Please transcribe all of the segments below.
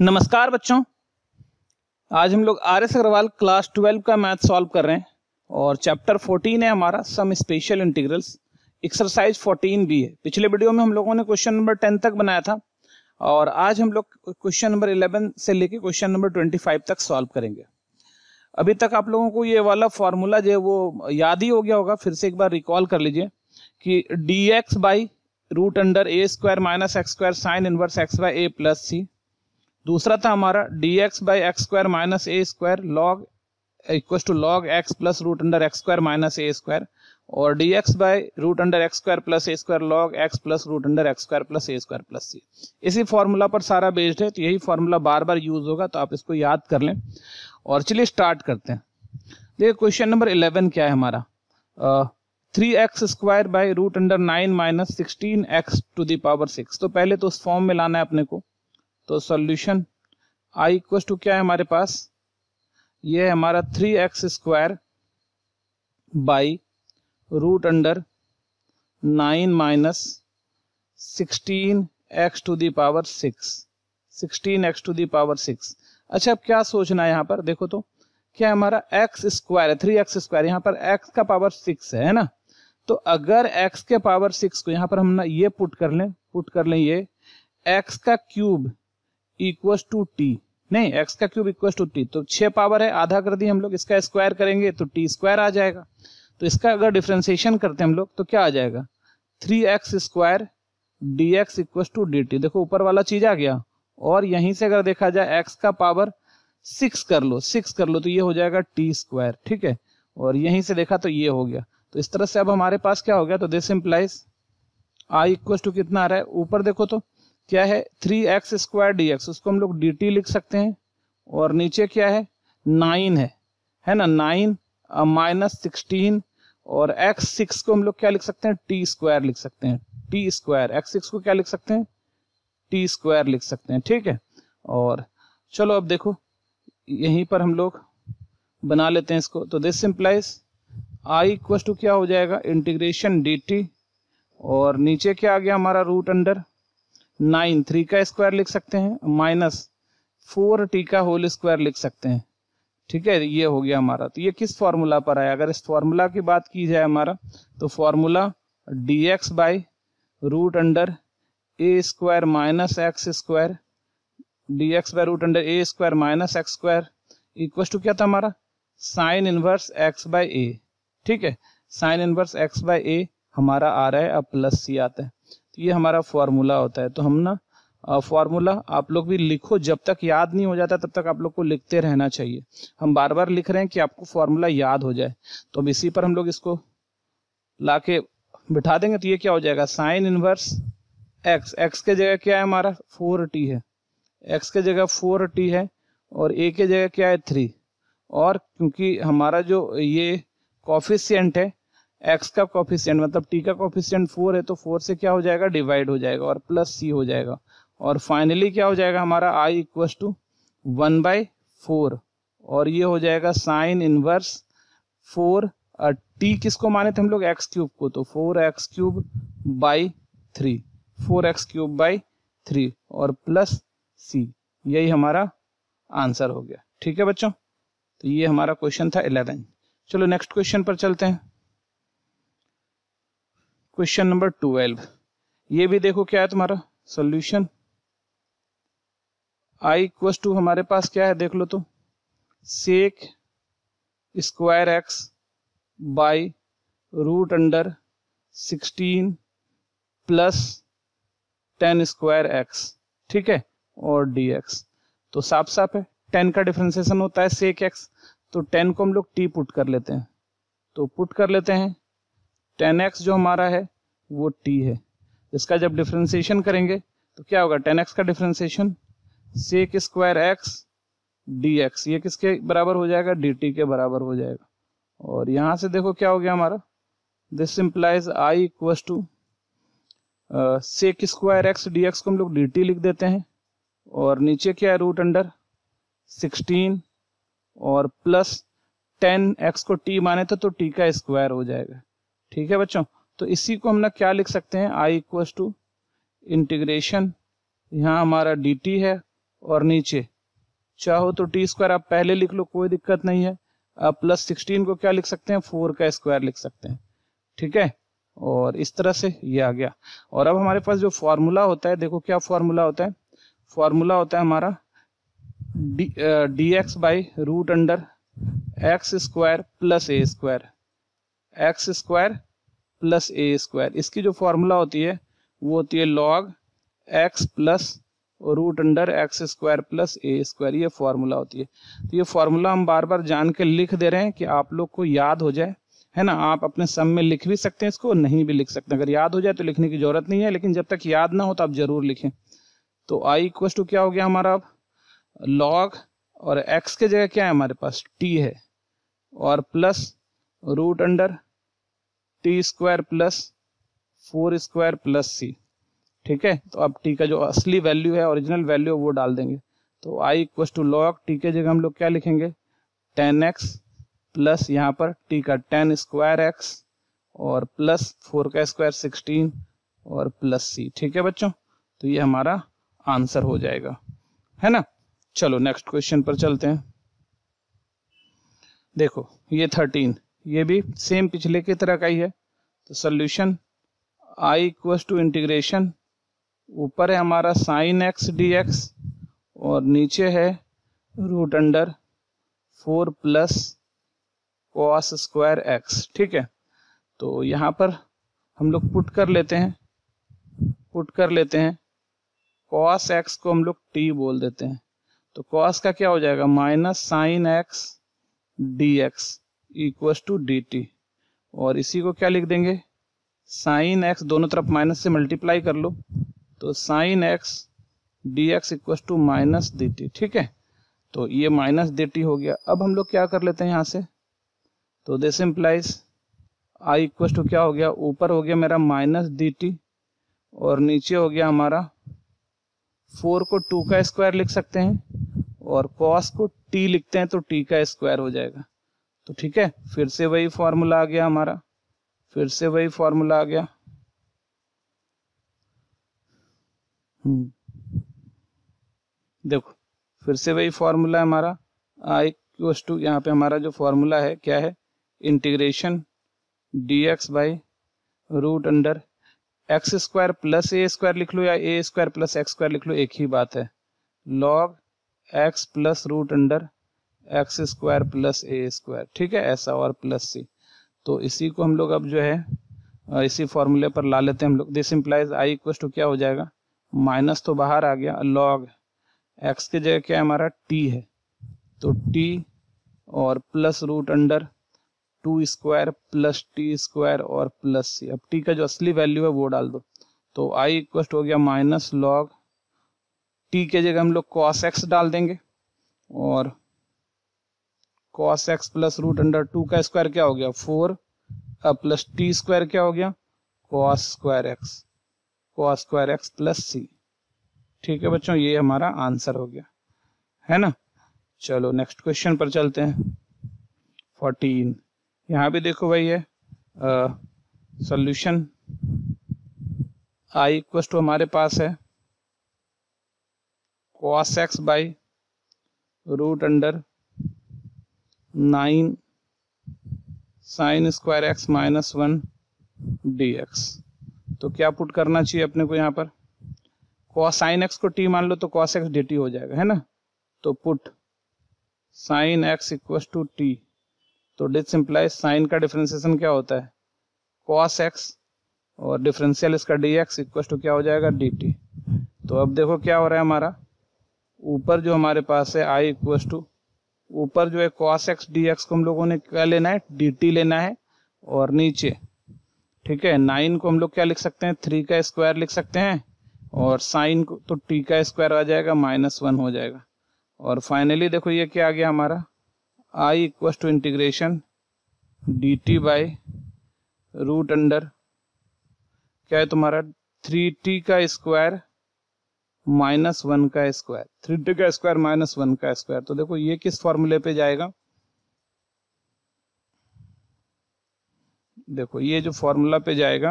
नमस्कार बच्चों आज हम लोग R S Agarwal class twelve का मैथ सॉल्व कर रहे हैं और चैप्टर फोर्टीन है हमारा some special integrals exercise fourteen भी है पिछले वीडियो में हम लोगों ने क्वेश्चन नंबर टेन तक बनाया था और आज हम लोग क्वेश्चन नंबर इलेवन से लेके क्वेश्चन नंबर ट्वेंटी फाइव तक सॉल्व करेंगे अभी तक आप लोगों को ये वाला फॉर्मूला जो है वो याद ही हो गया होगा फिर से एक बार रिकॉल कर लीजिए कि D x by root under A square minus x square sine inverse x by A plus C दूसरा था हमारा D x by X square minus A square log equal to log x plus root under x square minus A square और D x by root under x square plus A square log x plus root under x square plus A square plus C इसी formula पर सारा based है तो यही formula bar बार use होगा तो आप इसको याद कर लें और चलिए स्टार्ट करते हैं देखिए क्वेश्चन नंबर इलेवन क्या है हमारा three X square by root under nine minus sixteen X to the power six तो पहले तो उस फॉर्म में लाना है अपने को तो सॉल्यूशन आई इक्व टू क्या है हमारे पास ये है हमारा three X square by root under nine minus sixteen X to the power six sixteen X to the power six अच्छा अब क्या सोचना है यहाँ पर देखो तो क्या हमारा एक्स स्क्वायर है थ्री एक्स स्क्वायर यहाँ पर एक्स का पावर सिक्स है ना तो अगर एक्स के पावर सिक्स को यहाँ पर हम ना ये पुट कर लें पुट कर लें ये एक्स का क्यूब इक्व टू टी नहीं एक्स का क्यूब इक्व टू टी तो छह पावर है आधा कर दी हम लोग इसका स्क्वायर करेंगे तो टी स्क्वायर आ जाएगा तो इसका अगर डिफ्रेंसिएशन करते हम लोग तो क्या आ जाएगा three X square D x equal to D T देखो ऊपर वाला चीज आ गया और यहीं से अगर देखा जाए एक्स का पावर सिक्स कर लो सिक्स कर लो तो ये हो जाएगा टी स्क्वायर ठीक है और यहीं से देखा तो ये हो गया तो इस तरह से अब हमारे पास क्या हो गया तो this implies I equal to कितना आ रहा है ऊपर देखो तो क्या है three X square D X उसको हम लोग डी टी लिख सकते हैं और नीचे क्या है नाइन है है ना नाइन माइनस सिक्सटीन और एक्स सिक्स को हम लोग क्या लिख सकते हैं टी स्क्वायर लिख सकते हैं टी स्क्वायर एक्स सिक्स को क्या लिख सकते हैं टी स्क्वायर लिख सकते हैं ठीक है और चलो अब देखो यहीं पर हम लोग बना लेते हैं इसको तो this implies I equals to क्या हो जाएगा इंटीग्रेशन डी और नीचे क्या आ गया हमारा रूट अंडर नाइन थ्री का स्क्वायर लिख सकते हैं माइनस फोर टी का होल स्क्वायर लिख सकते हैं ठीक है ये हो गया हमारा तो ये किस फॉर्मूला पर आया अगर इस फॉर्मूला की बात की जाए हमारा तो formula D x by root under A square minus x square D x by root under A square minus x square equal to क्या था हमारा sine inverse x by A ठीक है sine inverse x by A हमारा आ रहा है अब प्लस सी आता है तो ये हमारा फॉर्मूला होता है तो हम ना फॉर्मूला आप लोग भी लिखो जब तक याद नहीं हो जाता तब तक आप लोग को लिखते रहना चाहिए हम बार बार लिख रहे हैं कि आपको फॉर्मूला याद हो जाए तो अब इसी पर हम लोग इसको ला के बिठा देंगे तो ये क्या हो जाएगा साइन इनवर्स एक्स एक्स के जगह क्या है हमारा फोर टी है एक्स के जगह फोर टी है और ए के जगह क्या है थ्री और क्योंकि हमारा जो ये कॉफिशियंट है एक्स का कॉफिशियंट मतलब टी का कॉफिशियंट फोर है तो फोर से क्या हो जाएगा डिवाइड हो जाएगा और प्लस सी हो जाएगा और फाइनली क्या हो जाएगा हमारा I equals to one by four और ये हो जाएगा साइन इनवर्स फोर टी किसको माने थे हम लोग एक्स क्यूब को तो four X cube by three four X cube by three और प्लस सी यही हमारा आंसर हो गया ठीक है बच्चों तो ये हमारा क्वेश्चन था इलेवन चलो नेक्स्ट क्वेश्चन पर चलते हैं क्वेश्चन नंबर ट्वेल्व ये भी देखो क्या है तुम्हारा सोल्यूशन आई इक्व टू हमारे पास क्या है देख लो तो sec square X by root under sixteen plus ten square X ठीक है और डी एक्स तो साफ साफ है टेन का डिफ्रेंसिएशन होता है सेक एक्स तो टेन को हम लोग टी पुट कर लेते हैं तो पुट कर लेते हैं टेन एक्स जो हमारा है वो टी है इसका जब डिफ्रेंसीशन करेंगे तो क्या होगा टेन एक्स का differentiation sec square X D x ये किसके बराबर हो जाएगा डी टी के बराबर हो जाएगा और यहाँ से देखो क्या हो गया हमारा this implies I equals to sec square X D x को हम लोग डी टी लिख देते हैं और नीचे क्या है रूट अंडर सिक्सटीन और प्लस टेन एक्स को टी माने तो टी तो का स्क्वायर हो जाएगा ठीक है बच्चों तो इसी को हम ना क्या लिख सकते हैं आई इक्व टू इंटीग्रेशन यहाँ हमारा डी टी है और नीचे चाहो तो टी स्क्वायर आप पहले लिख लो कोई दिक्कत नहीं है आप प्लस सिक्सटीन को क्या लिख सकते हैं फोर का स्क्वायर लिख सकते हैं ठीक है और इस तरह से ये आ गया और अब हमारे पास जो फॉर्मूला होता है देखो क्या फॉर्मूला होता है फॉर्मूला होता है हमारा D D x by root under x square plus A square x square plus A square इसकी जो फॉर्मूला होती है वो होती है log x plus root under x square plus ए स्क्वायर ये फार्मूला होती है तो ये फार्मूला हम बार बार जान के लिख दे रहे हैं कि आप लोग को याद हो जाए है ना आप अपने सम में लिख भी सकते हैं इसको नहीं भी लिख सकते अगर याद हो जाए तो लिखने की जरूरत नहीं है लेकिन जब तक याद ना हो तो आप जरूर लिखें तो आई इक्व टू क्या हो गया हमारा अब लॉग और एक्स के जगह क्या है हमारे पास टी है और plus root under T square plus four square plus सी ठीक है तो अब टी का जो असली वैल्यू है ओरिजिनल वैल्यू वो डाल देंगे तो I equals to log T के जगह हम लोग क्या लिखेंगे टेन एक्स प्लस यहाँ पर टी का टेन स्क्वायर एक्स और प्लस फोर का स्क्वायर सिक्सटीन और प्लस सी ठीक है बच्चों तो ये हमारा आंसर हो जाएगा है ना चलो नेक्स्ट क्वेश्चन पर चलते हैं देखो ये थर्टीन ये भी सेम पिछले की तरह का ही है तो solution I equals to integration ऊपर है हमारा साइन एक्स डी एक्स और नीचे है root under four plus cos square X ठीक है तो यहाँ पर हम लोग पुट कर लेते हैं पुट कर लेते हैं कॉस एक्स को हम लोग टी बोल देते हैं तो कॉस का क्या हो जाएगा minus sine X D x equals to D T और इसी को क्या लिख देंगे साइन एक्स दोनों तरफ माइनस से मल्टीप्लाई कर लो तो sine X D x equals to minus D T ठीक है तो ये माइनस डी टी हो गया अब हम लोग क्या कर लेते हैं यहाँ से तो this implies I equals to क्या हो गया ऊपर हो गया मेरा माइनस डी टी और नीचे हो गया हमारा फोर को टू का स्क्वायर लिख सकते हैं और कॉस को टी लिखते हैं तो टी का स्क्वायर हो जाएगा तो ठीक है फिर से वही फॉर्मूला आ गया हमारा फिर से वही फॉर्मूला आ गया हम्म। देखो फिर से वही फॉर्मूला है हमारा आई क्यूस टू यहाँ पे हमारा जो फॉर्मूला है क्या है integration D x by root under x square plus A square लिख लो या A square plus x square लिख लो एक ही बात है log x plus root under x square plus ए स्क्वायर ठीक है ऐसा और प्लस सी तो इसी को हम लोग अब जो है इसी फॉर्मूले पर ला लेते हैं हम लोग this implies I equal to क्या हो जाएगा माइनस तो बाहर आ गया लॉग एक्स के जगह क्या है हमारा टी है तो टी और plus root under two square plus T square और प्लस सी अब टी का जो असली वैल्यू है वो डाल दो तो आई इक्व हो गया माइनस लॉग टी के जगह हम लोग कॉस एक्स डाल देंगे और cos X plus root under two का स्क्वायर क्या हो गया फोर प्लस टी स्क्वायर क्या हो गया cos square X cos square X plus सी ठीक है बच्चों ये हमारा आंसर हो गया है ना चलो नेक्स्ट क्वेश्चन पर चलते हैं फोर्टीन यहाँ भी देखो भाई है सोल्यूशन आई इक्वस टू हमारे पास है cos X by root under nine sine square X minus one D X तो क्या पुट करना चाहिए अपने को यहाँ पर कॉस साइन एक्स को टी मान लो तो कॉस एक्स डी टी हो जाएगा है ना तो put sine X equal to T तो डिट्स इम्प्लाइज साइन का डिफ्रेंसिएशन क्या होता है कॉस एक्स और डिफरेंशियल इसका डी एक्स इक्व टू क्या हो जाएगा डी टी तो अब देखो क्या हो रहा है हमारा ऊपर जो हमारे पास है आई इक्व टू ऊपर जो है कॉस एक्स डी एक्स को हम लोगों ने क्या लेना है डी टी लेना है और नीचे ठीक है नाइन को हम लोग क्या लिख सकते हैं थ्री का स्क्वायर लिख सकते हैं और साइन को तो टी का स्क्वायर आ जाएगा माइनस वन हो जाएगा और फाइनली देखो ये क्या आ गया हमारा I equal to integration D T by root under क्या है तुम्हारा थ्री टी का स्क्वायर माइनस वन का स्क्वायर थ्री टू का स्क्वायर माइनस वन का स्क्वायर तो देखो ये किस फॉर्मूले पे जाएगा देखो ये जो फॉर्मूला पे जाएगा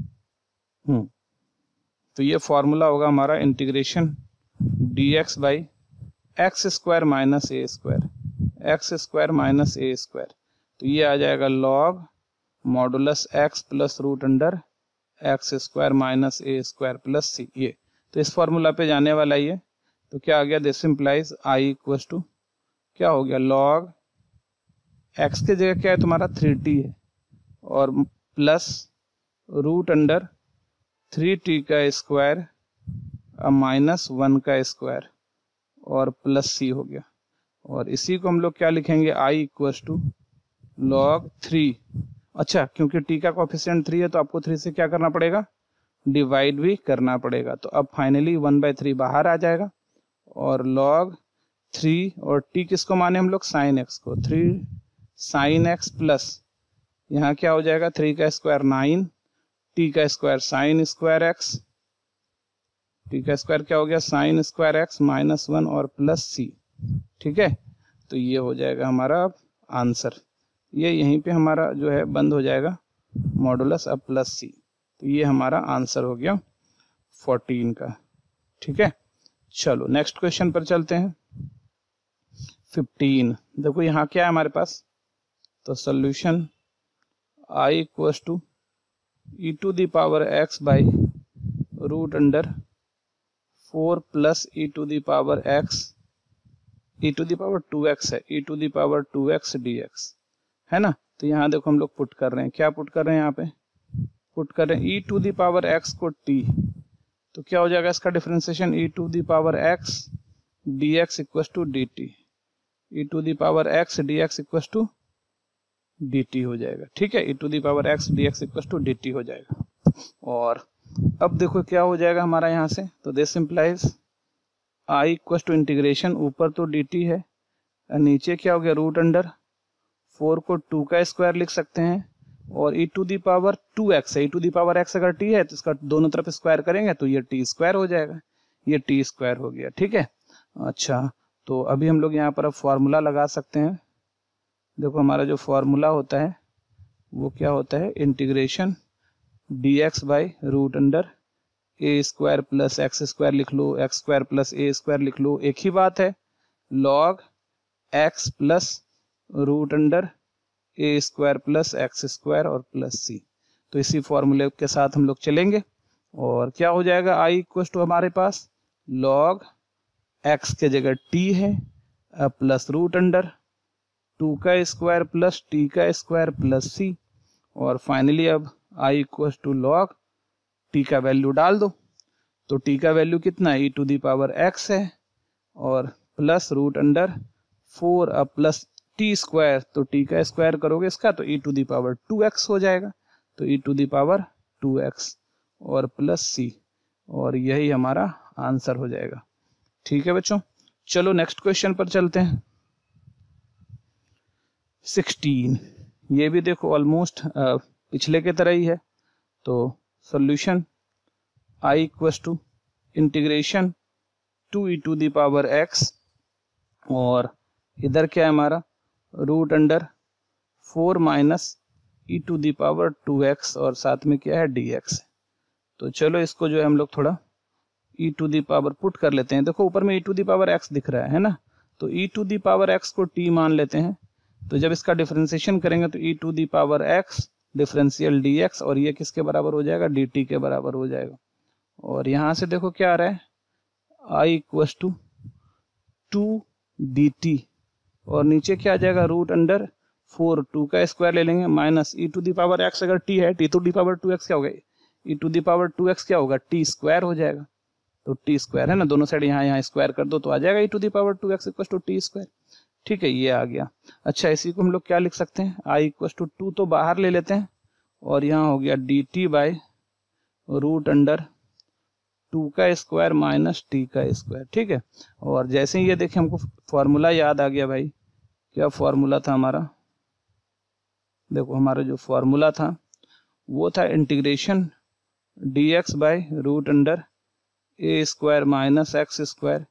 हम्म तो ये फॉर्मूला होगा हमारा integration D x by X square minus A square x square minus A square तो ये आ जाएगा log modulus X plus root under x square minus ए स्क्वायर प्लस सी ये तो इस फॉर्मूला पे जाने वाला ये तो क्या आ गया this implies I equals to क्या हो गया लॉग एक्स के जगह क्या है तुम्हारा थ्री टी है और plus root under three T का स्क्वायर माइनस वन का स्क्वायर और प्लस सी हो गया और इसी को हम लोग क्या लिखेंगे I equals to log three अच्छा क्योंकि टी का कॉफिशियंट थ्री है तो आपको थ्री से क्या करना पड़ेगा डिवाइड भी करना पड़ेगा तो अब फाइनली वन बाय थ्री बाहर आ जाएगा और लॉग थ्री और टी किसको माने हम लोग साइन एक्स को थ्री साइन एक्स प्लस यहाँ क्या हो जाएगा थ्री का स्क्वायर नाइन टी का square sine square X T का स्क्वायर क्या हो गया sine square X minus one और प्लस सी ठीक है तो ये हो जाएगा हमारा आंसर ये यहीं पे हमारा जो है बंद हो जाएगा मॉडुलस अब प्लस सी तो ये हमारा आंसर हो गया फोर्टीन का ठीक है चलो नेक्स्ट क्वेश्चन पर चलते हैं फिफ्टीन देखो यहाँ क्या है हमारे पास तो solution I equals to E to the power x by root under four plus E to the power X E to the power two x है ई to the power two x D X है ना तो यहाँ देखो हम लोग पुट कर रहे हैं क्या पुट कर रहे हैं यहाँ पे पुट कर रहे हैं ई टू दावर एक्स को टी तो क्या हो जाएगा इसका differentiation e to the power x D x equal to D t e to the power x D x equal to D t हो जाएगा ठीक है ई to the power x D x equal to D t हो जाएगा और अब देखो क्या हो जाएगा हमारा यहाँ से तो this implies I equal to integration ऊपर तो डी टी है नीचे क्या हो गया रूट अंडर फोर को टू का स्क्वायर लिख सकते हैं और e to the power two x है ई टू दी पावर एक्स अगर टी है तो इसका दोनों तरफ स्क्वायर करेंगे तो ये टी स्क्वायर हो जाएगा ये टी स्क्वायर हो गया ठीक है अच्छा तो अभी हम लोग यहाँ पर अब फार्मूला लगा सकते हैं देखो हमारा जो फार्मूला होता है वो क्या होता है integration D x by root under A square plus x square लिख लो एक्स स्क्वायर प्लस ए स्क्वायर लिख लो एक ही बात है log x plus root under ए स्क्वायर प्लस एक्स स्क्वायर और प्लस सी तो इसी फॉर्मूले के साथ हम लोग चलेंगे और क्या हो जाएगा आई इक्व टू हमारे पास लॉग एक्स के जगह टी है प्लस रूट अंडर टू का स्क्वायर प्लस टी का स्क्वायर प्लस सी और फाइनली अब I equal to log t का वैल्यू डाल दो तो टी का वैल्यू कितना e to the power x है और प्लस रूट अंडर फोर अब प्लस टी स्क्वायर तो टी का स्क्वायर करोगे इसका तो e to the power two x हो जाएगा तो e to the power two x और प्लस सी और यही हमारा आंसर हो जाएगा ठीक है बच्चों चलो नेक्स्ट क्वेश्चन पर चलते हैं सिक्सटीन ये भी देखो ऑलमोस्ट पिछले के तरह ही है तो solution I equals to integration two E to the power x और इधर क्या है हमारा root under four minus e to the power two x और साथ में क्या है डी एक्स तो चलो इसको जो है हम लोग थोड़ा ई टू दावर पुट कर लेते हैं देखो ऊपर में ई टू दावर एक्स दिख रहा है है ना तो ई टू दावर एक्स को टी मान लेते हैं तो जब इसका डिफ्रेंसिएशन करेंगे तो e to the power x differential d x और ये किसके बराबर हो जाएगा डी टी के बराबर हो जाएगा और यहाँ से देखो क्या आ रहा है I equals to two D T और नीचे क्या आ जाएगा रूट अंडर फोर टू का स्क्वायर ले लेंगे minus e to the power x अगर टी है t to the power two x क्या होगा e to the power two x क्या होगा टी स्क्वायर हो जाएगा तो टी स्क्वायर है ना दोनों साइड यहाँ यहाँ स्क्वायर कर दो तो आ जाएगा e to the power two x equals to t square ठीक है ये आ गया अच्छा इसी को हम लोग क्या लिख सकते हैं आई इक्वस टू टू तो बाहर ले लेते हैं और यहाँ हो गया d T by root under two का स्क्वायर माइनस टी का स्क्वायर ठीक है और जैसे ही ये देखें हमको फार्मूला याद आ गया भाई क्या फार्मूला था हमारा देखो हमारा जो फार्मूला था वो था integration D x by root under A square minus x square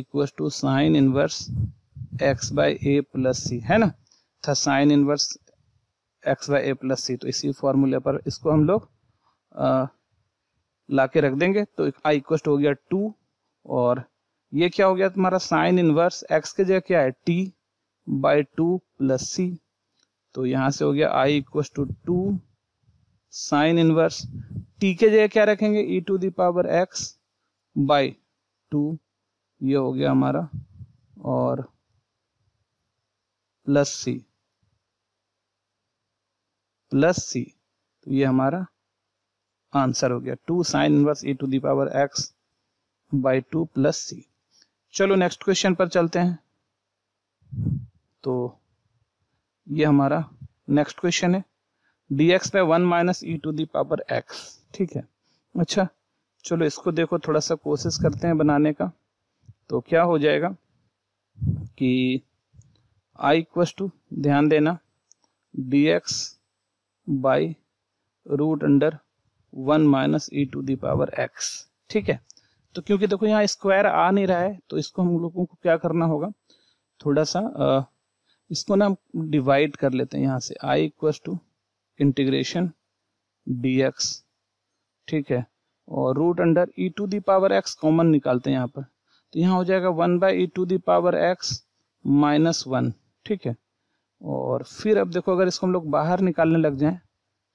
equal to sine inverse x by A plus c है ना था sine inverse x by A plus c तो इसी फॉर्मूले पर इसको हम लोग ला के रख देंगे तो आई इक्वस्ट हो गया टू और ये क्या हो गया तुम्हारा साइन इनवर्स एक्स के जगह क्या है t by two plus c तो यहाँ से हो गया I equals to two sine inverse t के जगह क्या रखेंगे e to the power x by two ये हो गया हमारा और प्लस सी प्लस सी तो ये हमारा आंसर हो गया two sine inverse e to the power x by two plus c चलो नेक्स्ट क्वेश्चन पर चलते हैं तो ये हमारा नेक्स्ट क्वेश्चन है डी एक्स पे one minus e to the power x ठीक है अच्छा चलो इसको देखो थोड़ा सा कोशिश करते हैं बनाने का तो क्या हो जाएगा कि आई इक्वस टू ध्यान देना d x by root under one minus e to the power x ठीक है तो क्योंकि देखो यहाँ स्क्वायर आ नहीं रहा है तो इसको हम लोगों को क्या करना होगा थोड़ा सा आ, इसको ना हम डिवाइड कर लेते हैं यहाँ से I equal to integration D x ठीक है और root under e to the power x common निकालते हैं यहाँ पर तो यहाँ हो जाएगा one by e to the power x minus one ठीक है और फिर अब देखो अगर इसको हम लोग बाहर निकालने लग जाएं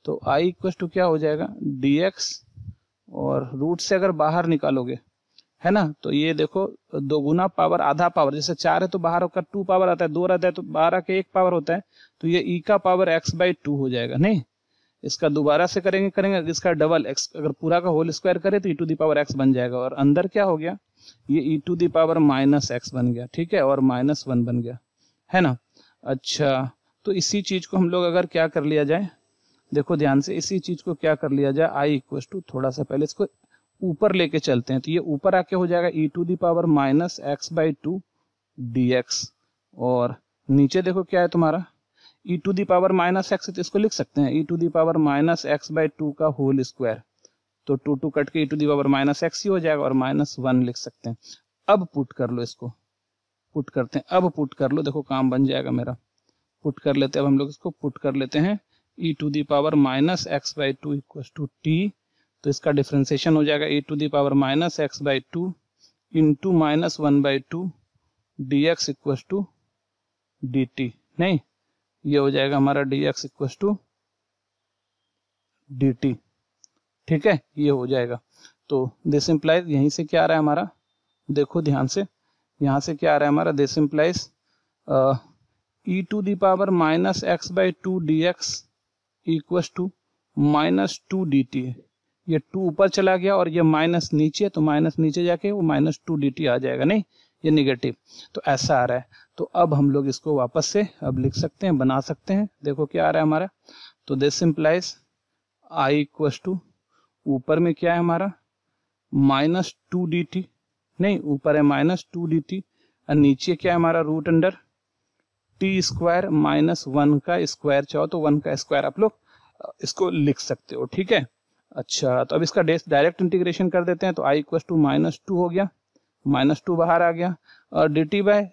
तो आई इक्व टू क्या हो जाएगा डी एक्स और रूट से अगर बाहर निकालोगे है ना तो ये देखो दो गुना पावर आधा पावर जैसे चार है तो बाहर होकर टू पावर आता है दो रहता है तो बारह के एक पावर होता है तो ये ई e का पावर एक्स बाई टू हो जाएगा नहीं इसका दोबारा से करेंगे करेंगे इसका डबल एक्स अगर पूरा का होल स्क्वायर करें तो e to the power x बन जाएगा और अंदर क्या हो गया ये e to the power minus x बन गया ठीक है और माइनस वन बन गया है ना अच्छा तो इसी चीज को हम लोग अगर क्या कर लिया जाए देखो ध्यान से इसी चीज को क्या कर लिया जाए आई इक्व टू थोड़ा सा पहले इसको ऊपर लेके चलते हैं तो ये ऊपर आके हो जाएगा e to the power minus x by two d x और नीचे देखो क्या है तुम्हारा e to the power minus x तो इसको लिख सकते हैं e to power minus x by two का होल स्क्वायर तो टू टू कट के e to the power minus x ही हो जाएगा और माइनस वन लिख सकते हैं अब पुट कर लो इसको पुट करते हैं अब पुट कर लो देखो काम बन जाएगा मेरा पुट कर लेते हैं अब हम लोग इसको पुट कर लेते हैं e to the power minus x by two equal to T तो इसका डिफ्रेंसिएशन हो जाएगा e to the power minus x by two into minus one by two d x equal to D t नहीं ये हो जाएगा हमारा D x equal to D T ठीक है ये हो जाएगा तो दिस इम्प्लाइज यहीं से क्या आ रहा है हमारा देखो ध्यान से यहाँ से क्या आ रहा है हमारा this implies e to the power minus x by two d x equals to minus two D t ये टू ऊपर चला गया और ये माइनस नीचे तो माइनस नीचे जाके वो माइनस टू डी टी आ जाएगा नहीं ये निगेटिव तो ऐसा आ रहा है तो अब हम लोग इसको वापस से अब लिख सकते हैं बना सकते हैं देखो क्या आ रहा है हमारा तो this implies I equals to ऊपर में क्या है हमारा माइनस टू डी टी नहीं ऊपर है माइनस टू डी टी और नीचे क्या है हमारा root under T square minus one का स्क्वायर चाहो तो वन का स्क्वायर आप लोग इसको लिख सकते हो ठीक है अच्छा तो अब इसका डायरेक्ट इंटीग्रेशन कर देते हैं तो I equals to minus two हो गया माइनस टू बाहर आ गया और d t by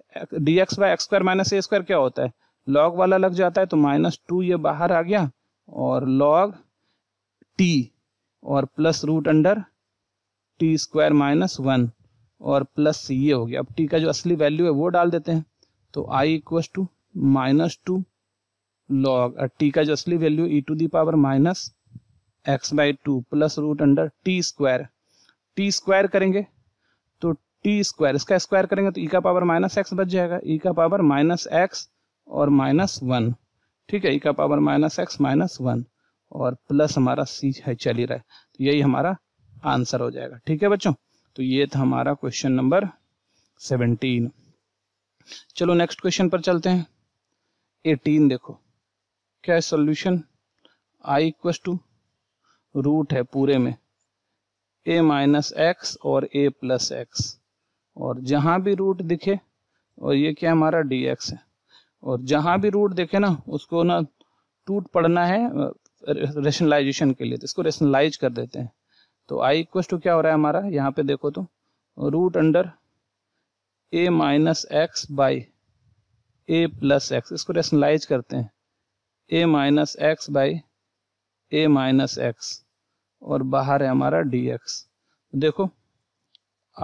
d x by x square minus A square क्या होता है लॉग वाला लग जाता है तो माइनस टू ये बाहर आ गया और लॉग टी और plus root under T square minus one और प्लस ये हो गया अब टी का जो असली वैल्यू है वो डाल देते हैं तो I equals to minus two log t का जो value e to the power minus x by two plus root under T square t square करेंगे तो टी स्क्वायर इसका स्क्वायर करेंगे तो ई e का पावर माइनस एक्स बच जाएगा ई e का पावर माइनस एक्स और माइनस वन ठीक है ई e का power minus x minus one और प्लस हमारा सी है चल ही रहा है तो यही हमारा आंसर हो जाएगा ठीक है बच्चों तो ये था हमारा क्वेश्चन नंबर सेवनटीन चलो नेक्स्ट क्वेश्चन पर चलते हैं एटीन देखो क्या है solution I equal to root है पूरे में ए माइनस एक्स और ए प्लस एक्स और जहाँ भी रूट दिखे और ये क्या हमारा डी एक्स है और जहाँ भी रूट दिखे ना उसको ना टूट पड़ना है रेशनलाइजेशन के लिए तो इसको रेशनलाइज कर देते हैं तो आई इक्व टू क्या हो रहा है हमारा यहाँ पे देखो तो root under a minus x by A plus x इसको रेशनलाइज करते हैं a minus x by a minus x और बाहर है हमारा डी एक्स देखो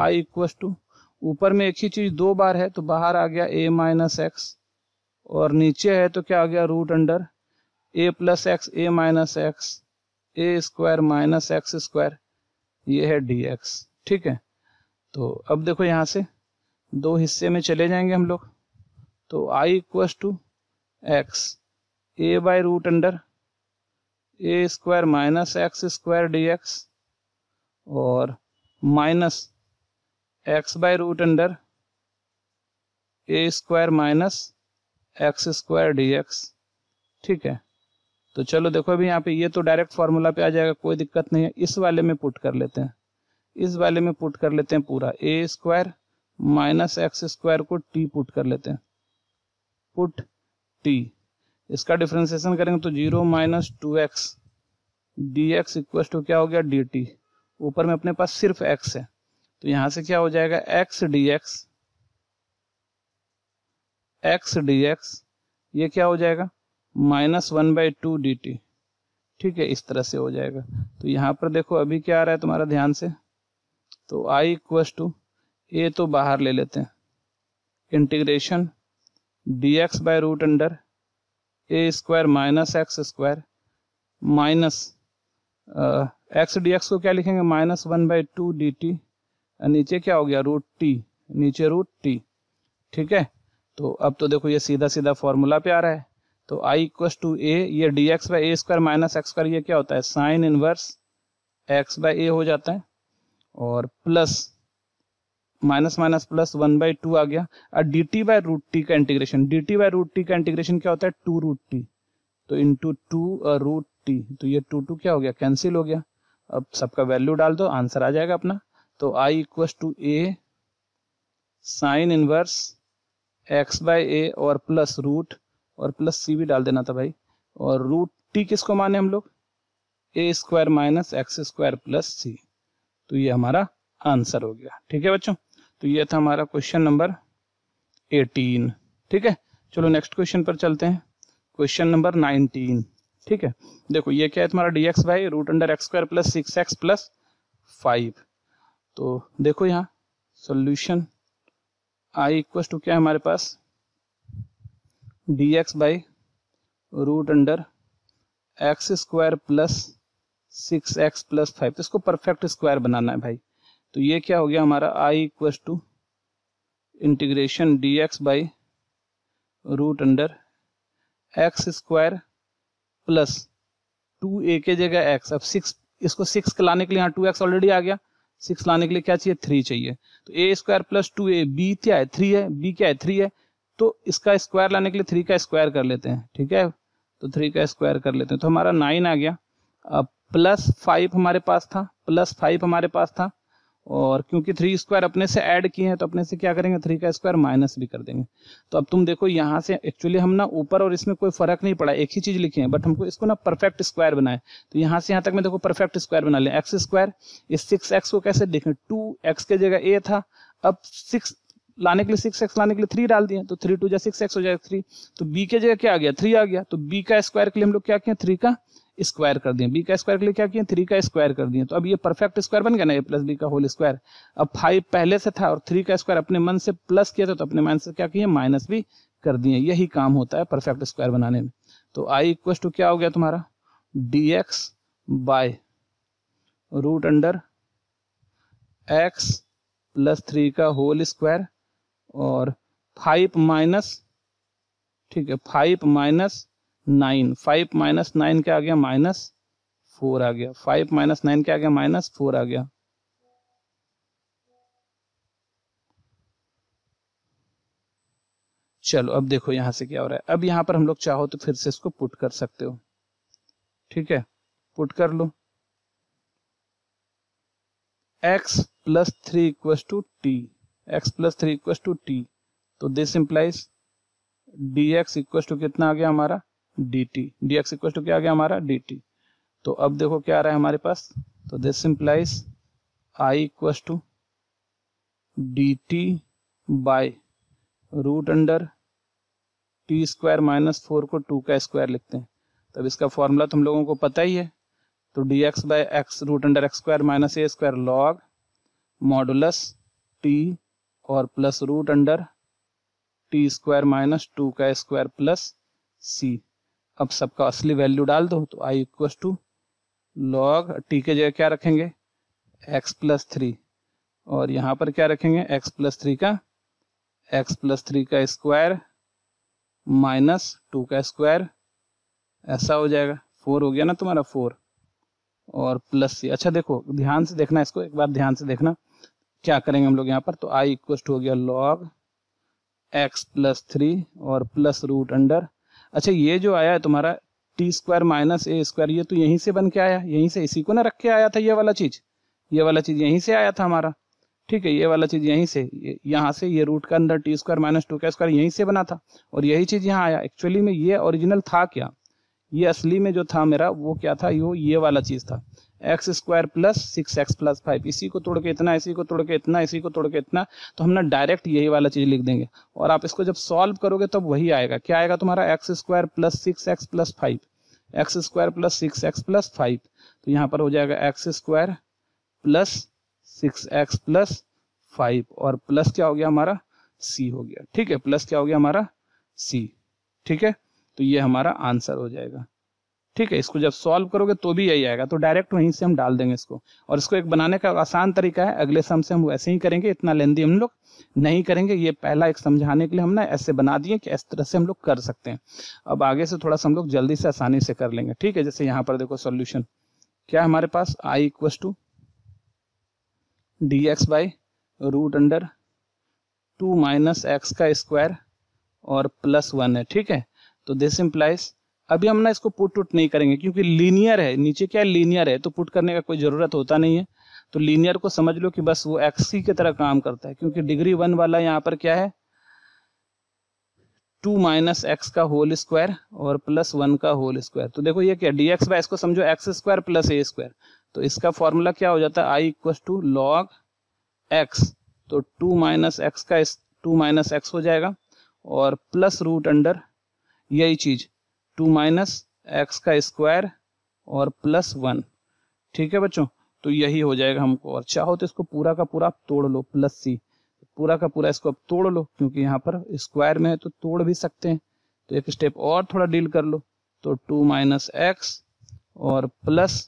आई इक्वस टू ऊपर में एक ही चीज़ दो बार है तो बाहर आ गया ए माइनस एक्स और नीचे है तो क्या आ गया root under a plus x a minus x a square minus x square ये है डी एक्स ठीक है तो अब देखो यहाँ से दो हिस्से में चले जाएंगे हम लोग तो I equals to x a by root under A square minus x square D x और minus x by root under A square minus x square D x ठीक है तो चलो देखो अभी यहाँ पे ये तो डायरेक्ट फार्मूला पे आ जाएगा कोई दिक्कत नहीं है इस वाले में पुट कर लेते हैं इस वाले में पुट कर लेते हैं पूरा a square minus x square को टी पुट कर लेते हैं पुट टी इसका डिफ्रेंसिएशन करेंगे तो zero minus two x D x equal to क्या हो गया डी टी ऊपर में अपने पास सिर्फ एक्स है तो यहां से क्या हो जाएगा x D x x D x ये क्या हो जाएगा minus one by two D T ठीक है इस तरह से हो जाएगा तो यहां पर देखो अभी क्या आ रहा है तुम्हारा ध्यान से तो आई इक्वस टू ए तो बाहर ले लेते हैं integration D x by root under A square minus x square minus x D x को क्या लिखेंगे minus one by two D t नीचे क्या हो गया रूट टी नीचे रूट टी ठीक है तो अब तो देखो ये सीधा सीधा फॉर्मूला पे आ रहा है तो आई इक्व टू ए ये d x by a square minus x square ये क्या होता है sine inverse x by a हो जाता है और plus minus minus plus one by two आ गया और d t by root t का integration D T by root t का इंटीग्रेशन क्या होता है टू रूट टी तो इंटू टू रूट टी तो ये टू टू क्या हो गया कैंसिल हो गया अब सबका वैल्यू डाल दो आंसर आ जाएगा अपना तो I equal to a sine inverse x by a और प्लस रूट और प्लस सी भी डाल देना था भाई और रूट टी किसको माने हम लोग a square minus x square plus c तो ये हमारा आंसर हो गया ठीक है बच्चों तो ये था हमारा क्वेश्चन नंबर एटीन ठीक है चलो नेक्स्ट क्वेश्चन पर चलते हैं क्वेश्चन नंबर नाइनटीन ठीक है देखो ये क्या है तुम्हारा d x by root under x square plus six x plus five तो देखो यहाँ सोल्यूशन आई इक्व टू क्या है हमारे पास d x by root under x square plus six x plus five तो इसको परफेक्ट स्क्वायर बनाना है भाई तो ये क्या हो गया हमारा I equal to integration D x by root under x square plus two a के जगह एक्स अब सिक्स इसको सिक्स लाने के लिए यहाँ टू एक्स ऑलरेडी आ गया सिक्स लाने के लिए क्या चाहिए थ्री चाहिए तो a square plus two a b क्या है थ्री है बी क्या है थ्री है तो इसका स्क्वायर लाने के लिए थ्री का स्क्वायर कर लेते हैं ठीक है तो थ्री का स्क्वायर कर लेते हैं तो हमारा नाइन आ गया अब प्लस फाइव हमारे पास था प्लस फाइव हमारे पास था और क्योंकि थ्री स्क्वायर अपने से ऐड किए हैं तो अपने से क्या करेंगे थ्री का स्क्वायर माइनस भी कर देंगे तो अब तुम देखो यहाँ से एक्चुअली हम ना ऊपर और इसमें कोई फर्क नहीं पड़ा एक ही चीज़ लिखी है बट हमको इसको ना परफेक्ट स्क्वायर बनाए तो यहाँ से यहाँ तक मैं देखो परफेक्ट स्क्वायर बना लें एक्स स्क्वायर इस सिक्स एक्स को कैसे देखें टू एक्स के जगह ए था अब सिक्स लाने के लिए सिक्स एक्स लाने के लिए थ्री डाल दिए तो थ्री टू जाए सिक्स एक्स हो जाएगा थ्री तो बी के जगह क्या आ गया थ्री आ गया तो बी का स्क्वायर के लिए हम लोग क्या किए थ्री का स्क्वायर कर दिया बी का स्क्वायर के लिए क्या किया थ्री का स्क्वायर कर दिया तो अब ये परफेक्ट स्क्वायर बन गया ना ए प्लस बी का होल स्क्वायर अब फाइव पहले से था और थ्री का स्क्वायर अपने मन से प्लस किया था तो अपने मन से क्या किया माइनस भी कर दिए यही काम होता है परफेक्ट स्क्वायर बनाने में तो आई इक्व टू क्या हो गया तुम्हारा d x by root under x plus three का होल स्क्वायर और फाइव माइनस ठीक है five minus nine five minus nine क्या आ गया माइनस फोर आ गया फाइव माइनस नाइन क्या आ गया माइनस फोर आ गया चलो अब देखो यहां से क्या हो रहा है अब यहां पर हम लोग चाहो तो फिर से इसको पुट कर सकते हो ठीक है पुट कर लो x plus three equal to t x plus three equal to T तो this implies d x equal to कितना आ गया हमारा d t d x equal to क्या आ गया हमारा डी टी तो अब देखो क्या आ रहा है हमारे पास तो this implies I equal to D T by root under T square minus four को टू का स्क्वायर लिखते हैं तब इसका फॉर्मूला तुम लोगों को पता ही है तो d x by x root under x square minus A square log modulus t और plus root under T square minus two का स्क्वायर प्लस सी अब सबका असली वैल्यू डाल दो तो I equal to log T के जगह क्या रखेंगे एक्स प्लस थ्री और यहाँ पर क्या रखेंगे एक्स प्लस थ्री का एक्स प्लस थ्री का स्क्वायर माइनस टू का स्क्वायर ऐसा हो जाएगा फोर हो गया ना तुम्हारा फोर और प्लस सी अच्छा देखो ध्यान से देखना इसको एक बार ध्यान से देखना क्या करेंगे हम लोग यहाँ पर तो आई इक्वस्ट हो गया लॉग एक्स प्लस थ्री और प्लस रूट अंडर अच्छा ये जो आया है तुम्हारा टी स्क्वायर माइनस ए स्क्वायर ये तो यहीं से बन के आया यहीं से इसी को ना रख के आया था ये वाला चीज ये वाला चीज यहीं से आया था हमारा ठीक है ये वाला चीज यहीं से यहाँ से ये रूट का अंदर टी स्क्वायर माइनस टू का स्क्वायर यहीं से बना था और यही चीज यहाँ आया एक्चुअली में ये ओरिजिनल था क्या ये असली में जो था मेरा वो क्या था यो ये वाला चीज था x square plus six x plus five इसी को तोड़ के इतना इसी को तोड़ के इतना इसी को तोड़ के इतना तो हम ना डायरेक्ट यही वाला चीज़ लिख देंगे और आप इसको जब सॉल्व करोगे तब तो वही आएगा क्या आएगा तुम्हारा x square plus six x plus five x square plus six x plus five तो यहाँ पर हो जाएगा x square plus six x plus five और प्लस क्या हो गया हमारा सी हो गया ठीक है प्लस क्या हो गया हमारा सी ठीक है तो ये हमारा आंसर हो जाएगा ठीक है इसको जब सॉल्व करोगे तो भी यही आएगा तो डायरेक्ट वहीं से हम डाल देंगे इसको और इसको एक बनाने का आसान तरीका है अगले सम से हम वैसे ही करेंगे इतना लेंदी हम लोग नहीं करेंगे ये पहला एक समझाने के लिए हमने ऐसे बना दिए कि इस तरह से हम लोग कर सकते हैं अब आगे से थोड़ा सा हम लोग जल्दी से आसानी से कर लेंगे ठीक है जैसे यहाँ पर देखो सोल्यूशन क्या हमारे पास I equal to d x by root under two minus x का स्क्वायर और प्लस वन है ठीक है तो दिस इम्प्लाइज अभी हम ना इसको पुट उट नहीं करेंगे क्योंकि लीनियर है नीचे क्या लीनियर है तो पुट करने का कोई ज़रूरत होता नहीं है तो लीनियर को समझ लो कि बस वो एक्सी की तरह काम करता है क्योंकि डिग्री वन वाला यहाँ पर क्या है टू माइनस एक्स का होल स्क्वायर और प्लस वन का होल स्क्वायर तो देखो ये क्या डी एक्स बाय इसको समझो एक्स स्क्वायर प्लस ए स्क्वायर तो इसका फॉर्मूला क्या हो जाता है I equal to log x तो टू माइनस एक्स का टू माइनस एक्स हो जाएगा और प्लस रूट अंडर यही चीज़ टू माइनस एक्स का स्क्वायर और प्लस वन ठीक है बच्चों तो यही हो जाएगा हमको और चाहो तो इसको पूरा का पूरा आप तोड़ लो प्लस सी पूरा का पूरा इसको अब तोड़ लो क्योंकि यहाँ पर स्क्वायर में है तो तोड़ भी सकते हैं तो एक स्टेप और थोड़ा डील कर लो तो टू माइनस एक्स और प्लस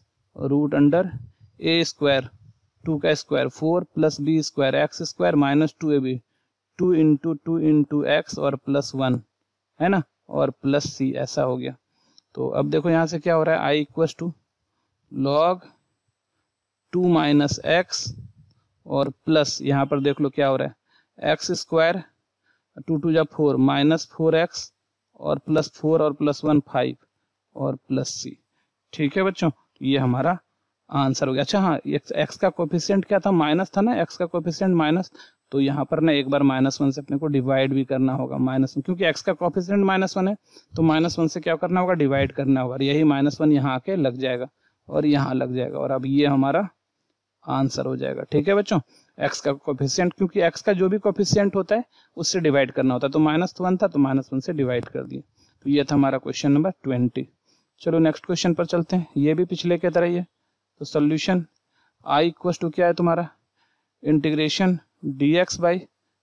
रूट अंडर ए स्क्वायर टू का square four plus b square x square minus two a b two into two into x और प्लस वन है ना और प्लस सी ऐसा हो गया तो अब देखो यहाँ से क्या हो रहा है I equals to log two minus x और प्लस यहाँ पर देख लो क्या हो रहा है एक्स स्क्वायर टू टू या फोर माइनस फोर एक्स और प्लस फोर और प्लस वन फाइव और प्लस सी ठीक है बच्चों तो ये हमारा आंसर हो गया अच्छा हाँ एक्स का कोफिशियंट क्या था माइनस था ना एक्स का कोफिशियंट माइनस तो यहाँ पर ना एक बार माइनस वन से अपने को डिवाइड भी करना होगा माइनस वन क्योंकि एक्स का कॉफिशेंट माइनस वन है तो माइनस वन से क्या करना होगा डिवाइड करना होगा यही माइनस वन यहाँ आके लग जाएगा और यहाँ लग जाएगा और अब ये हमारा आंसर हो जाएगा ठीक है बच्चों एक्स का कॉफिशियंट क्योंकि एक्स का जो भी कॉफिशियंट होता है उससे डिवाइड करना होता है तो माइनस वन था तो माइनस वन से डिवाइड कर दिए तो ये था हमारा क्वेश्चन नंबर ट्वेंटी चलो नेक्स्ट क्वेश्चन पर चलते हैं ये भी पिछले की तरह ही है तो सोल्यूशन आई इक्व टू क्या है तुम्हारा इंटीग्रेशन डी एक्स बाई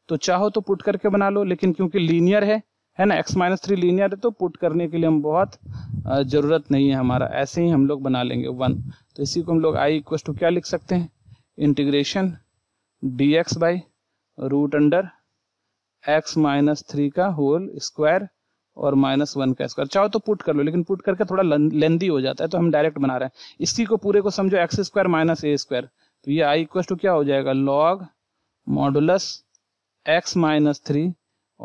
तो चाहो तो पुट करके बना लो लेकिन क्योंकि लीनियर है है ना एक्स माइनस थ्री लीनियर है तो पुट करने के लिए हम बहुत ज़रूरत नहीं है हमारा ऐसे ही हम लोग बना लेंगे वन तो इसी को हम लोग आई इक्व टू क्या लिख सकते हैं integration D x by root under x minus three का होल स्क्वायर और माइनस वन का स्क्वायर चाहो तो पुट कर लो लेकिन पुट करके थोड़ा लेंदी हो जाता है तो हम डायरेक्ट बना रहे हैं इसी को पूरे को समझो एक्स स्क्वायर माइनस ए स्क्वायर तो ये आई इक्व टू क्या हो जाएगा log modulus x minus three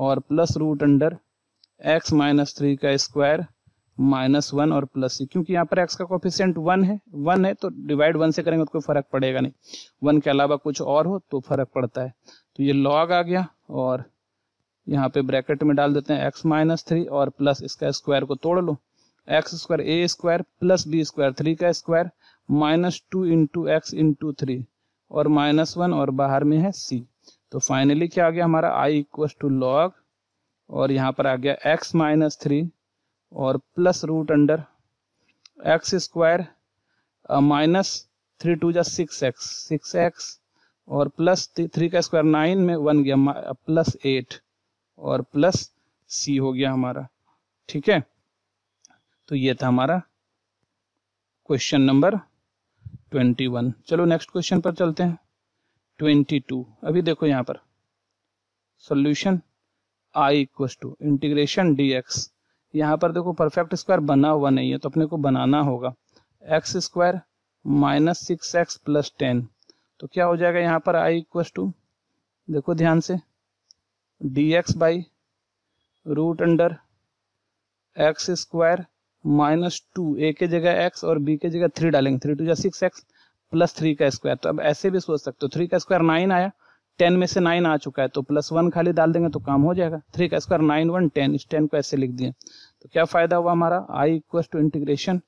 और plus root under x minus three का स्क्वायर माइनस वन और प्लस सी क्योंकि यहाँ पर एक्स का कोफिशियंट वन है वन है तो डिवाइड वन से करेंगे तो कोई फर्क पड़ेगा नहीं वन के अलावा कुछ और हो तो फर्क पड़ता है तो ये लॉग आ गया और यहाँ पे ब्रैकेट में डाल देते हैं एक्स माइनस थ्री और प्लस इसका स्क्वायर को तोड़ लो x square a square plus b square three का square minus two into x into three और माइनस वन और बाहर में है सी तो फाइनली क्या आ गया हमारा आई इक्व टू लॉग और यहाँ पर आ गया एक्स माइनस थ्री और plus root under x square minus three two जा सिक्स एक्स सिक्स एक्स और प्लस थ्री का स्क्वायर नाइन में वन गया प्लस एट और प्लस सी हो गया हमारा ठीक है तो ये था हमारा क्वेश्चन नंबर ट्वेंटी वन चलो नेक्स्ट क्वेश्चन पर चलते हैं ट्वेंटी टू अभी देखो यहाँ पर solution I equal to integration D x यहाँ पर देखो परफेक्ट स्क्वायर बना हुआ नहीं है तो अपने को बनाना होगा x square minus six x plus ten तो क्या हो जाएगा यहाँ पर आई इक्व टू देखो ध्यान से d x by root under x square minus two a के जगह एक्स और बी के जगह थ्री डालेंगे थ्री टू या सिक्स एक्स प्लस थ्री का स्क्वायर तो अब ऐसे भी सोच सकते हो थ्री का स्क्वायर नाइन आया टेन में से नाइन आ चुका है तो प्लस वन खाली डाल देंगे तो काम हो जाएगा थ्री का स्क्वायर नाइन वन टेन इस टेन को ऐसे लिख दिए तो क्या फायदा हुआ हमारा I equal to integration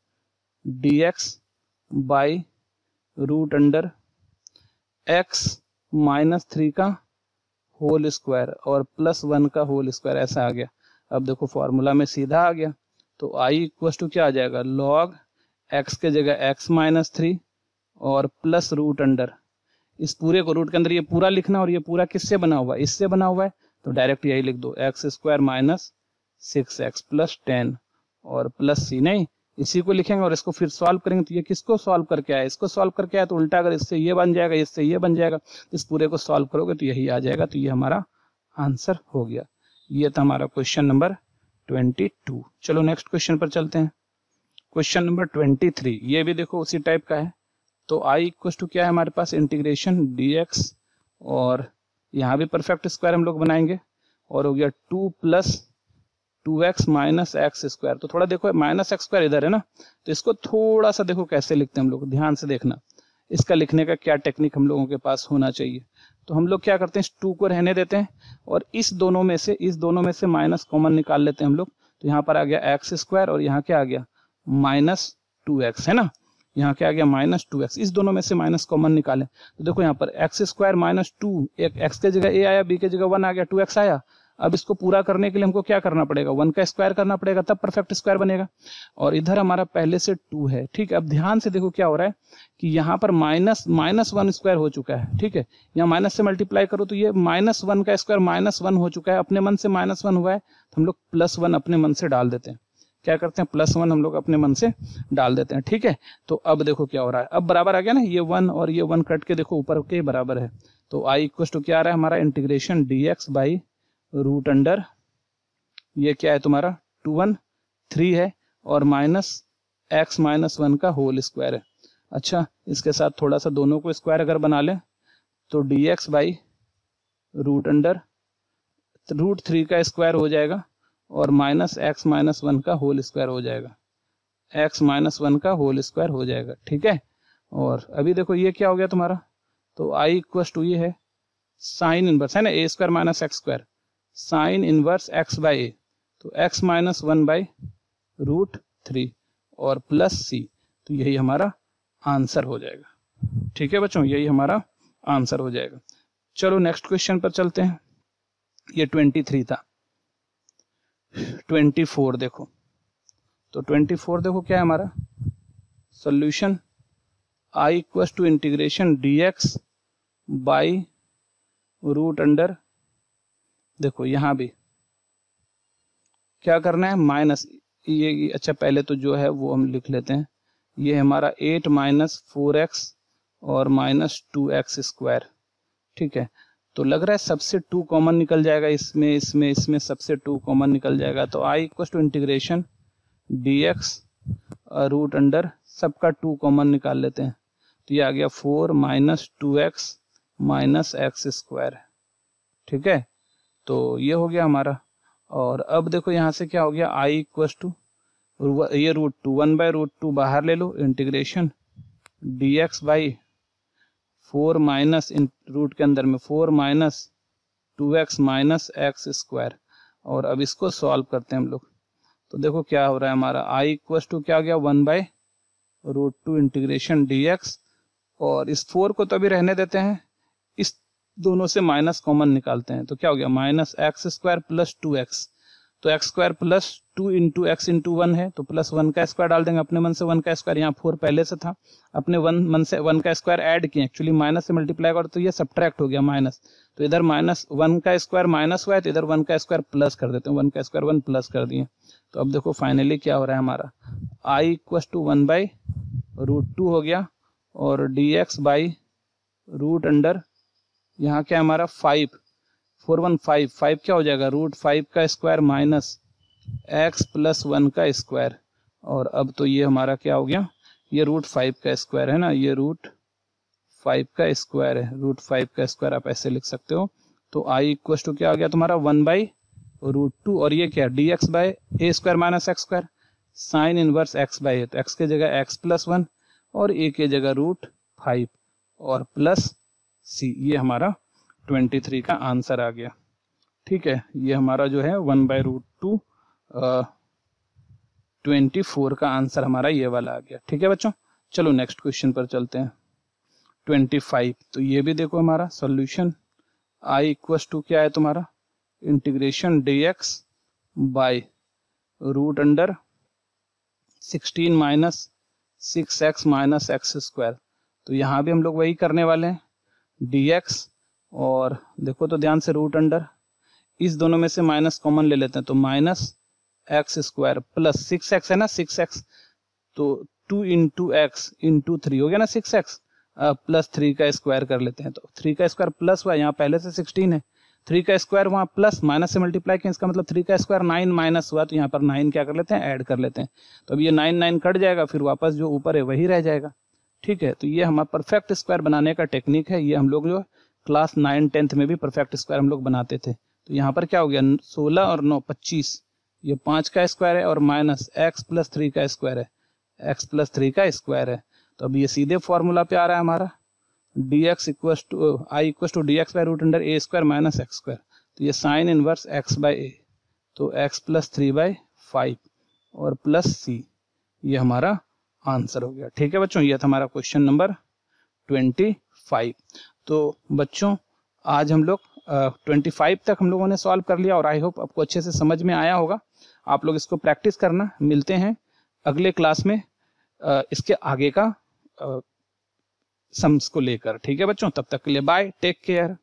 D x by root under x minus three का होल स्क्वायर और प्लस वन का होल स्क्वायर ऐसा आ गया अब देखो फॉर्मूला में सीधा आ गया तो आई इक्वस टू क्या आ जाएगा लॉग एक्स के जगह एक्स माइनस थ्री और प्लस रूट अंडर इस पूरे को रूट के अंदर ये पूरा लिखना और ये पूरा किससे बना हुआ है इससे बना हुआ है तो डायरेक्ट यही लिख दो x square minus six x plus ten और प्लस सी नहीं इसी को लिखेंगे और इसको फिर सॉल्व करेंगे तो ये किसको सॉल्व करके आया इसको सॉल्व करके आया तो उल्टा अगर इससे ये बन जाएगा इससे ये बन जाएगा इस पूरे को सॉल्व करोगे तो यही आ जाएगा तो ये हमारा आंसर हो गया ये था हमारा क्वेश्चन नंबर ट्वेंटी चलो नेक्स्ट क्वेश्चन पर चलते हैं क्वेश्चन नंबर ट्वेंटी थ्री ये भी देखो उसी टाइप का है तो आई इक्व टू क्या है हमारे पास इंटीग्रेशन डी एक्स और यहाँ भी परफेक्ट स्क्वायर हम लोग बनाएंगे और हो गया two plus two x minus x square तो थोड़ा देखो माइनस एक्स स्क्वायर इधर है ना तो इसको थोड़ा सा देखो कैसे लिखते हैं हम लोग ध्यान से देखना इसका लिखने का क्या टेक्निक हम लोगों के पास होना चाहिए तो हम लोग क्या करते हैं टू को रहने देते हैं और इस दोनों में से इस दोनों में से माइनस कॉमन निकाल लेते हैं हम लोग तो यहाँ पर आ गया एक्स स्क्वायर और यहाँ क्या आ गया माइनस टू एक्स है ना यहाँ क्या आ गया माइनस टू एक्स इस दोनों में से माइनस कॉमन निकाले तो देखो यहाँ पर एक्स स्क्वायर माइनस टू एक एक्स के जगह ए आया बी के जगह वन आ गया टू एक्स आया अब इसको पूरा करने के लिए हमको क्या करना पड़ेगा वन का स्क्वायर करना पड़ेगा तब परफेक्ट स्क्वायर बनेगा और इधर हमारा पहले से टू है ठीक है अब ध्यान से देखो क्या हो रहा है कि यहाँ पर माइनस माइनस वन स्क्वायर हो चुका है ठीक है यहाँ माइनस से मल्टीप्लाई करो तो ये माइनस वन का स्क्वायर माइनस वन हो चुका है अपने मन से माइनस वन हुआ है तो हम लोग प्लस वन अपने मन से डाल देते हैं क्या करते हैं प्लस वन हम लोग अपने मन से डाल देते हैं ठीक है तो अब देखो क्या हो रहा है अब बराबर आ गया ना ये वन और ये वन कट के देखो ऊपर के बराबर है तो आई इक्व टू क्या आ रहा है हमारा integration D x by root under ये क्या है तुम्हारा टू वन थ्री है और माइनस एक्स माइनस वन का होल स्क्वायर है अच्छा इसके साथ थोड़ा सा दोनों को स्क्वायर अगर बना लें तो d x by root under root three का स्क्वायर हो जाएगा और माइनस एक्स माइनस वन का होल स्क्वायर हो जाएगा एक्स माइनस वन का होल स्क्वायर हो जाएगा ठीक है और अभी देखो ये क्या हो गया तुम्हारा तो आई इक्वस टू ये है साइन इनवर्स है ना a square minus x square sine inverse x by a तो x minus one by root three और प्लस सी तो यही हमारा आंसर हो जाएगा ठीक है बच्चों यही हमारा आंसर हो जाएगा चलो नेक्स्ट क्वेश्चन पर चलते हैं ये ट्वेंटी थ्री था ट्वेंटी फोर देखो तो ट्वेंटी फोर देखो क्या है हमारा solution I equals to integration D x by root under देखो यहां भी क्या करना है माइनस ये अच्छा पहले तो जो है वो हम लिख लेते हैं ये हमारा एट माइनस फोर एक्स और माइनस टू एक्स स्क्वायर ठीक है तो लग रहा है सबसे टू कॉमन निकल जाएगा इसमें इसमें इसमें सबसे टू कॉमन निकल जाएगा तो I equal to integration D x root under सबका टू कॉमन निकाल लेते हैं तो ये आ गया four minus two x minus x square ठीक है तो ये हो गया हमारा और अब देखो यहाँ से क्या हो गया आई इक्वस टू ये root two one by root two बाहर ले लो integration D x by four minus इन रूट के अंदर में four minus two x minus x square और अब इसको सॉल्व करते हैं हम लोग तो देखो क्या हो रहा है हमारा आई इक्वस टू क्या हो गया one by root two integration D x और इस फोर को तो अभी रहने देते हैं इस दोनों से माइनस कॉमन निकालते हैं तो क्या हो गया minus x square plus two x तो x square plus two into x into one है तो प्लस वन का स्क्वायर डाल देंगे अपने मन से वन का स्क्वायर यहाँ फोर पहले से था अपने वन मन से वन का स्क्वायर ऐड किए एक्चुअली माइनस से मल्टीप्लाई कर तो ये सब्ट्रैक्ट हो गया माइनस तो इधर माइनस वन का स्क्वायर माइनस हुआ है तो इधर वन का स्क्वायर प्लस कर देते हैं वन का स्क्वायर वन प्लस कर दिए तो अब देखो फाइनली क्या हो रहा है हमारा I equal to one by root two हो गया और D x by root under यहाँ क्या हमारा five four one five five क्या हो जाएगा रूट फाइव का square minus x plus one का स्क्वायर और अब तो ये हमारा क्या हो गया ये रूट फाइव का स्क्वायर है ना ये रूट फाइव का स्क्वायर है रूट फाइव का स्क्वायर आप ऐसे लिख सकते हो तो आई इक्व टू क्या हो गया तुम्हारा वन बाई रूट टू और ये क्या d x by a square minus x square sine inverse x by तो एक्स के जगह एक्स प्लस वन और ए के जगह रूट फाइव और प्लस सी ये हमारा 23 का आंसर आ गया ठीक है ये हमारा जो है one by root two twenty four का आंसर हमारा ये वाला आ गया ठीक है बच्चों चलो नेक्स्ट क्वेश्चन पर चलते हैं ट्वेंटी फाइव तो ये भी देखो हमारा सॉल्यूशन आई इक्वस टू क्या है तुम्हारा integration D x by root under sixteen minus six x minus x square तो यहाँ भी हम लोग वही करने वाले हैं डी एक्स और देखो तो ध्यान से रूट अंडर इस दोनों में से माइनस कॉमन ले लेते हैं तो minus x square plus six x है ना सिक्स एक्स तो two into x into three हो गया ना सिक्स एक्स प्लस थ्री का स्क्वायर कर लेते हैं तो थ्री का स्क्वायर प्लस हुआ यहाँ पहले से सिक्सटीन है थ्री का स्क्वायर वहाँ प्लस माइनस से मल्टीप्लाई किया इसका मतलब थ्री का स्क्वायर नाइन माइनस हुआ तो यहाँ पर नाइन क्या कर लेते हैं ऐड कर लेते हैं तो अब ये नाइन नाइन कट जाएगा फिर वापस जो ऊपर है वही रह जाएगा ठीक है तो ये हमारा परफेक्ट स्क्वायर बनाने का टेक्निक है ये हम लोग जो क्लास नाइन टेंथ में भी परफेक्ट स्क्वायर हम लोग बनाते थे तो यहाँ पर क्या हो गया सोलह और नौ पच्चीस ये पाँच का स्क्वायर है और माइनस एक्स प्लस थ्री का स्क्वायर है एक्स प्लस थ्री का स्क्वायर है तो अब ये सीधे फॉर्मूला पे आ रहा है हमारा D x equal to I equal to d x by root under A square minus x square तो ये sine inverse x by a तो x plus three by five और प्लस सी ये हमारा आंसर हो गया ठीक है बच्चों ये था हमारा क्वेश्चन नंबर ट्वेंटी फाइव तो बच्चों आज हम लोग ट्वेंटी फाइव तक हम लोगों ने सॉल्व कर लिया और आई होप आपको अच्छे से समझ में आया होगा आप लोग इसको प्रैक्टिस करना मिलते हैं अगले क्लास में आ, इसके आगे का आ, सम्स को लेकर ठीक है बच्चों तब तक के लिए बाय टेक केयर